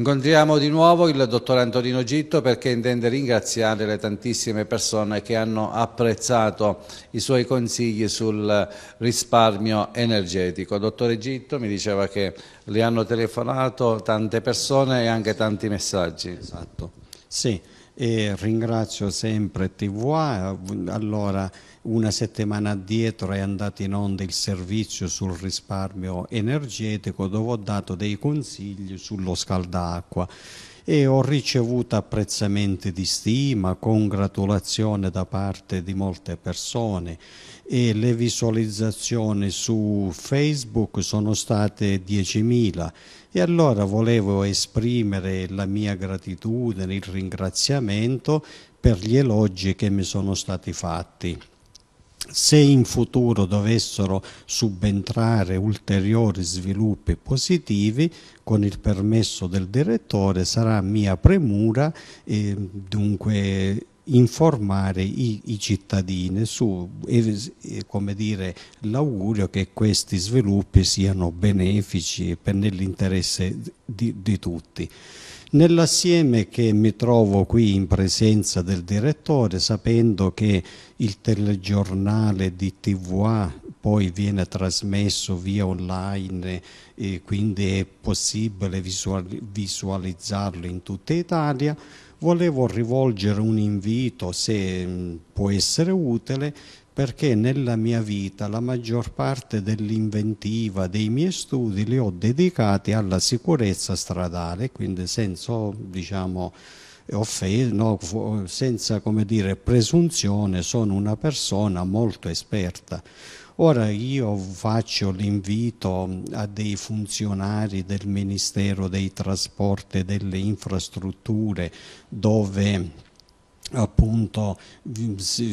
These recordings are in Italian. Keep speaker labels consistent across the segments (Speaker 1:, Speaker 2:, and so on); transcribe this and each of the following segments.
Speaker 1: Incontriamo di nuovo il dottor Antonino Gitto perché intende ringraziare le tantissime persone che hanno apprezzato i suoi consigli sul risparmio energetico. Dottore Gitto mi diceva che le hanno telefonato tante persone e anche tanti messaggi. Esatto.
Speaker 2: Sì e ringrazio sempre TVA, allora una settimana addietro è andato in onda il servizio sul risparmio energetico dove ho dato dei consigli sullo scaldacqua e ho ricevuto apprezzamenti di stima, congratulazione da parte di molte persone e le visualizzazioni su Facebook sono state 10.000 e allora volevo esprimere la mia gratitudine, il ringraziamento per gli elogi che mi sono stati fatti se in futuro dovessero subentrare ulteriori sviluppi positivi, con il permesso del direttore sarà mia premura eh, dunque informare i, i cittadini su eh, eh, l'augurio che questi sviluppi siano benefici per nell'interesse di, di tutti. Nell'assieme che mi trovo qui in presenza del direttore, sapendo che il telegiornale di TVA poi viene trasmesso via online e quindi è possibile visualizzarlo in tutta Italia, volevo rivolgere un invito, se mm, può essere utile, perché nella mia vita la maggior parte dell'inventiva dei miei studi li ho dedicati alla sicurezza stradale, quindi senza, diciamo, offese, no, senza come dire, presunzione, sono una persona molto esperta. Ora io faccio l'invito a dei funzionari del Ministero dei Trasporti e delle Infrastrutture dove appunto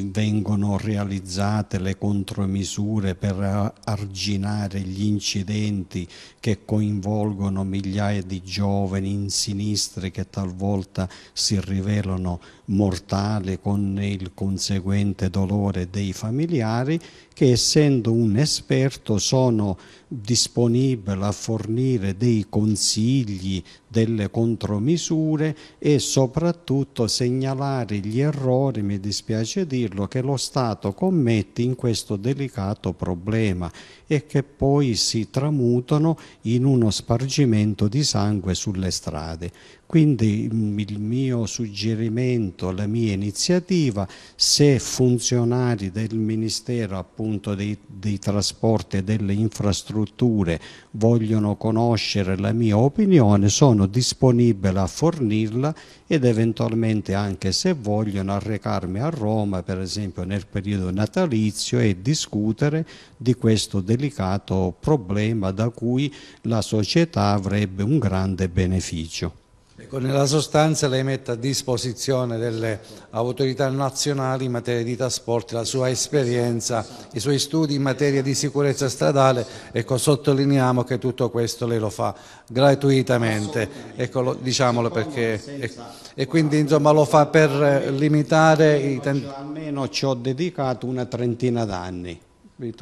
Speaker 2: vengono realizzate le contromisure per arginare gli incidenti che coinvolgono migliaia di giovani in sinistre che talvolta si rivelano mortali con il conseguente dolore dei familiari che essendo un esperto sono disponibile a fornire dei consigli, delle contromisure e soprattutto segnalare degli errori, mi dispiace dirlo, che lo Stato commette in questo delicato problema e che poi si tramutano in uno spargimento di sangue sulle strade. Quindi mm, il mio suggerimento, la mia iniziativa, se funzionari del Ministero appunto dei, dei trasporti e delle infrastrutture vogliono conoscere la mia opinione, sono disponibile a fornirla ed eventualmente anche se voi vogliono arrecarmi a Roma, per esempio nel periodo natalizio, e discutere di questo delicato problema da cui la società avrebbe un grande beneficio.
Speaker 1: Ecco, nella sostanza lei mette a disposizione delle autorità nazionali in materia di trasporti la sua esperienza, i suoi studi in materia di sicurezza stradale, ecco, sottolineiamo che tutto questo lei lo fa gratuitamente, ecco, lo, diciamolo perché... E, e, quindi insomma lo fa per limitare i tempi... Almeno ci ho dedicato una trentina d'anni.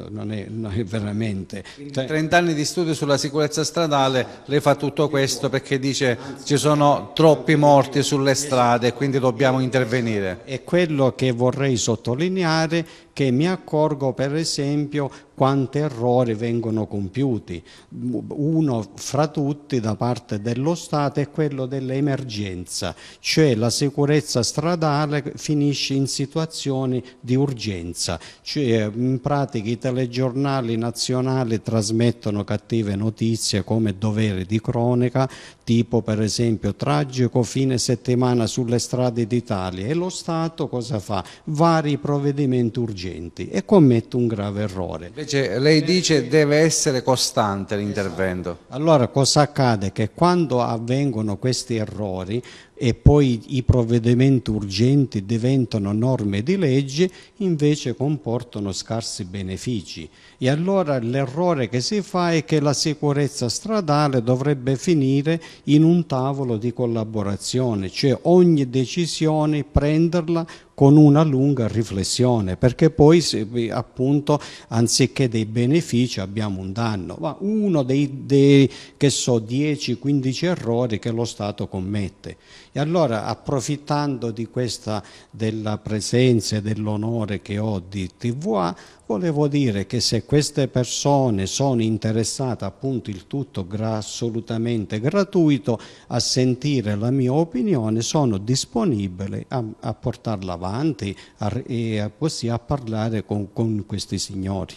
Speaker 1: Non è, non è, veramente. 30 cioè, anni di studio sulla sicurezza stradale, lei fa tutto questo perché dice
Speaker 2: ci sono troppi morti sulle strade, e quindi dobbiamo intervenire. E quello che vorrei sottolineare che mi accorgo per esempio quanti errori vengono compiuti. Uno fra tutti da parte dello Stato è quello dell'emergenza, cioè la sicurezza stradale finisce in situazioni di urgenza, cioè in pratica che i telegiornali nazionali trasmettono cattive notizie come dovere di cronaca, tipo per esempio tragico fine settimana sulle strade d'Italia e lo Stato cosa fa? Vari provvedimenti urgenti e commette un grave errore.
Speaker 1: Invece lei dice deve essere costante l'intervento. Esatto.
Speaker 2: Allora cosa accade? Che quando avvengono questi errori e poi i provvedimenti urgenti diventano norme di legge, invece comportano scarsi benefici. E allora l'errore che si fa è che la sicurezza stradale dovrebbe finire in un tavolo di collaborazione, cioè ogni decisione prenderla con una lunga riflessione, perché poi appunto anziché dei benefici abbiamo un danno, ma uno dei, dei che so, 10-15 errori che lo Stato commette. E allora approfittando di questa, della presenza e dell'onore che ho di TVA, Volevo dire che se queste persone sono interessate, appunto il tutto assolutamente gratuito, a sentire la mia opinione, sono disponibile a, a portarla avanti a, e a, così a parlare con, con questi signori.